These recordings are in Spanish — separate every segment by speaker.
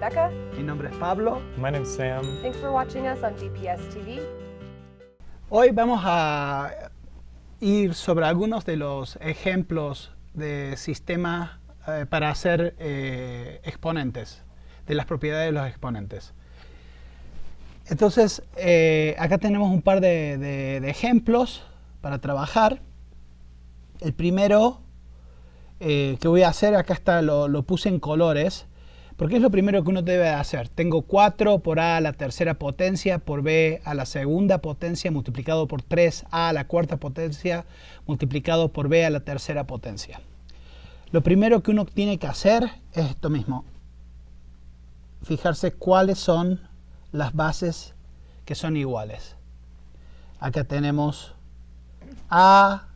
Speaker 1: Becca. Mi nombre es Pablo. My name is Sam. Thanks for watching us on DPS TV. Hoy vamos a ir sobre algunos de los ejemplos de sistemas eh, para hacer eh, exponentes, de las propiedades de los exponentes. Entonces, eh, acá tenemos un par de, ejemplos para trabajar. El primero que voy a hacer, acá está, lo, lo puse en colores, porque es lo primero que uno debe hacer. Tengo 4 por a a la tercera potencia, por b a la segunda potencia, multiplicado por 3a a la cuarta potencia, multiplicado por b a la tercera potencia. Lo primero que uno tiene que hacer es esto mismo. Fijarse cuáles son las bases que son iguales. Acá tenemos a,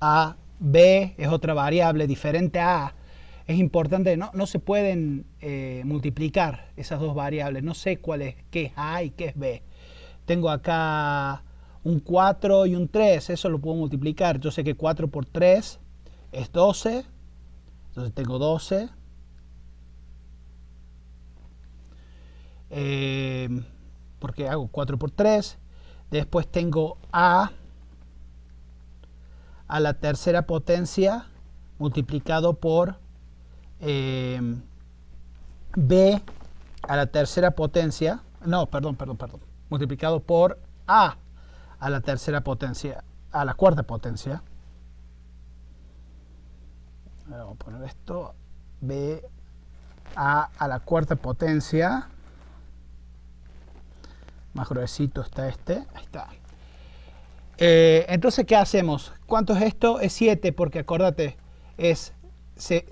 Speaker 1: a, b es otra variable diferente a es importante, no, se pueden eh, multiplicar esas dos variables, no sé cuál es, qué es A y qué es B. Tengo acá un 4 y un 3, eso lo puedo multiplicar, yo sé que 4 por 3 es 12, entonces tengo 12. Eh, porque hago 4 por 3, después tengo A a la tercera potencia multiplicado por Em, b a la tercera potencia, no, perdón, perdón, perdón, multiplicado por a a la tercera potencia, a la cuarta potencia. vamos a poner esto, b a a la cuarta potencia, más gruesito está este, ahí está. Eh, entonces, ¿qué hacemos? ¿Cuánto es esto? Es 7, porque acuérdate, es se,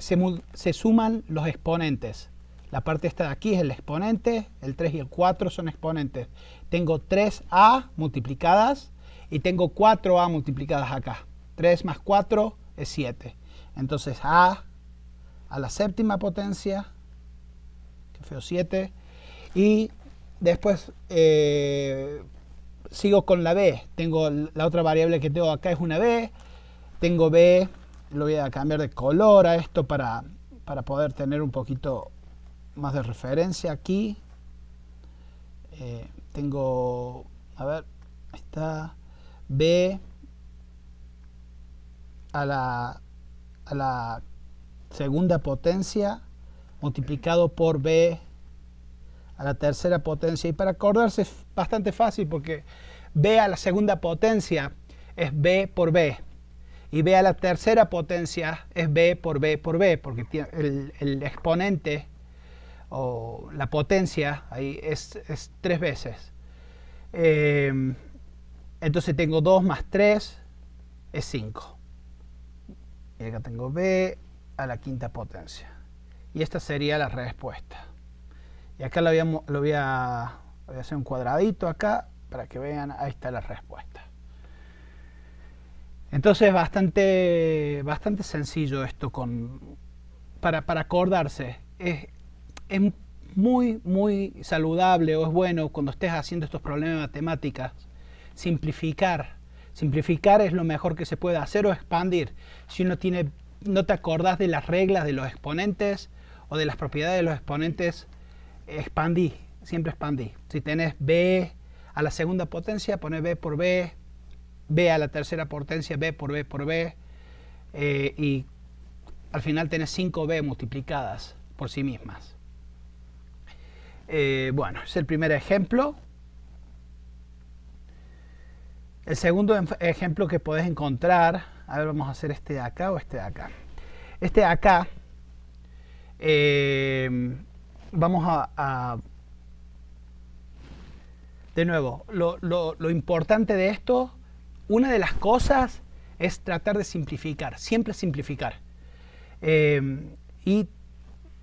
Speaker 1: suman los exponentes. La parte esta de aquí es el exponente, el 3 y el 4 son exponentes. Tengo 3a multiplicadas y tengo 4a multiplicadas acá. 3 más 4 es 7. Entonces a a la séptima potencia, que feo 7, y después eh, sigo con la b. Tengo la otra variable que tengo acá es una b, tengo b lo voy a cambiar de color a esto para, para poder tener un poquito más de referencia aquí. Eh, tengo, a ver, está B a la, a la segunda potencia multiplicado por B a la tercera potencia. Y para acordarse es bastante fácil porque B a la segunda potencia es B por B y B a la tercera potencia es B por B por B, porque el, el exponente o la potencia ahí es, tres veces. Em, entonces tengo 2 más 3 es 5. Y acá tengo B a la quinta potencia. Y esta sería la respuesta. Y acá lo lo voy a hacer un cuadradito acá para que vean, ahí está la respuesta. Entonces bastante, bastante sencillo esto con, para, para acordarse. Es, es, muy, muy saludable o es bueno cuando estés haciendo estos problemas de matemáticas simplificar. Simplificar es lo mejor que se puede hacer o expandir. Si uno tiene, no te acordás de las reglas de los exponentes o de las propiedades de los exponentes, expandí, siempre expandí. Si tenés b a la segunda potencia, pone b por b, B a la tercera potencia, B por B por B, eh, y al final tenés 5B multiplicadas por sí mismas. Eh, bueno, es el primer ejemplo. El segundo ejemplo que podés encontrar, a ver, vamos a hacer este de acá o este de acá. Este de acá, eh, vamos a, De nuevo, lo importante de esto una de las cosas es tratar de simplificar, siempre simplificar. Em, y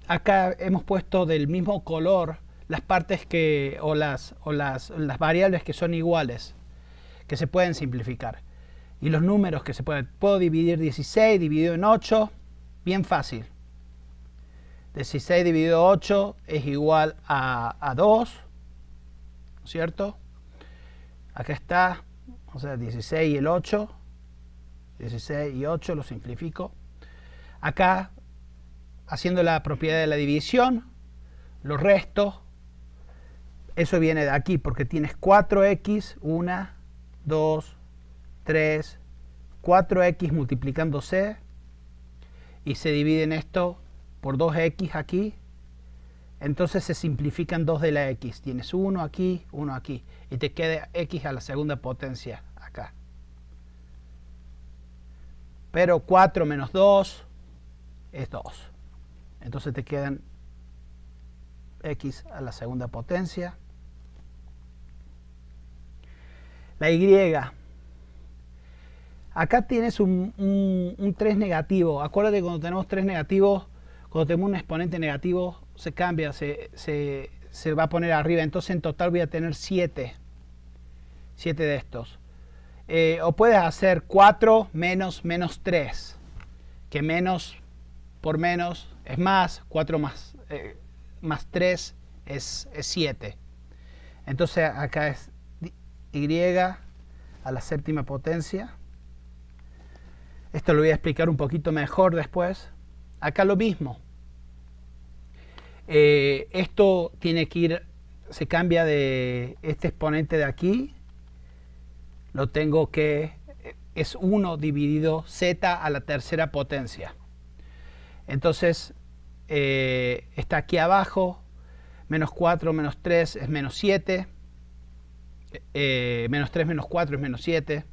Speaker 1: acá hemos puesto del mismo color las partes que, o, las, o las, variables que son iguales, que se pueden simplificar. Y los números que se pueden, puedo dividir 16 dividido en 8, bien fácil. 16 dividido 8 es igual a, a 2, ¿cierto? Acá está o sea, 16 y el 8, 16 y 8, lo simplifico. Acá, haciendo la propiedad de la división, los restos, eso viene de aquí, porque tienes 4x, 1, 2, 3, 4x multiplicándose, y se dividen esto por 2x aquí, entonces se simplifican dos de la x. Tienes uno aquí, uno aquí. Y te queda x a la segunda potencia acá. Pero 4 menos 2 es 2. Entonces te quedan x a la segunda potencia. La y. Acá tienes un, un 3 negativo. Acuérdate cuando tenemos 3 negativos, cuando tenemos un exponente negativo, se cambia, se, va a poner arriba. Entonces en total voy a tener 7. 7 de estos. Eh, o puedes hacer 4 menos menos 3. Que menos por menos es más. 4 más 3 eh, es 7. Entonces acá es y a la séptima potencia. Esto lo voy a explicar un poquito mejor después. Acá lo mismo. Eh, esto tiene que ir, se cambia de este exponente de aquí, lo tengo que, es 1 dividido z a la tercera potencia. Entonces, eh, está aquí abajo, menos 4, menos 3 es menos 7, eh, menos 3, menos 4 es menos 7.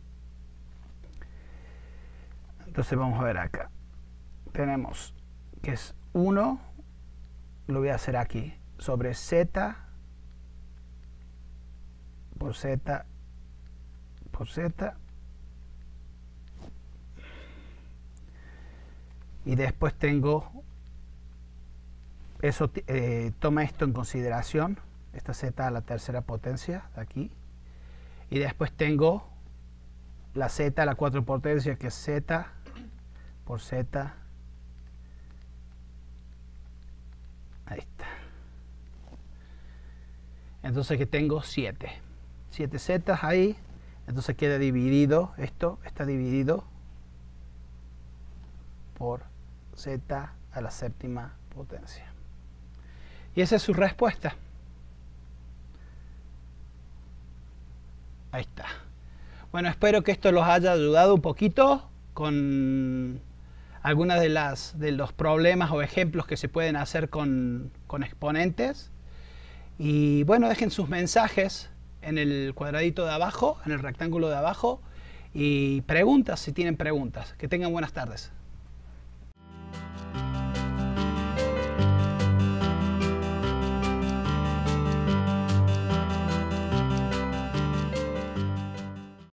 Speaker 1: Entonces vamos a ver acá. Tenemos que es 1 lo voy a hacer aquí, sobre Z por Z por Z y después tengo eso eh, toma esto en consideración esta Z a la tercera potencia de aquí y después tengo la Z a la cuatro potencia que es Z por Z Entonces que tengo 7. 7 zetas ahí. Entonces queda dividido, esto está dividido por z a la séptima potencia. Y esa es su respuesta. Ahí está. Bueno, espero que esto los haya ayudado un poquito con algunas de las de los problemas o ejemplos que se pueden hacer con, con exponentes. Y bueno, dejen sus mensajes en el cuadradito de abajo, en el rectángulo de abajo, y preguntas si tienen preguntas. Que tengan buenas tardes.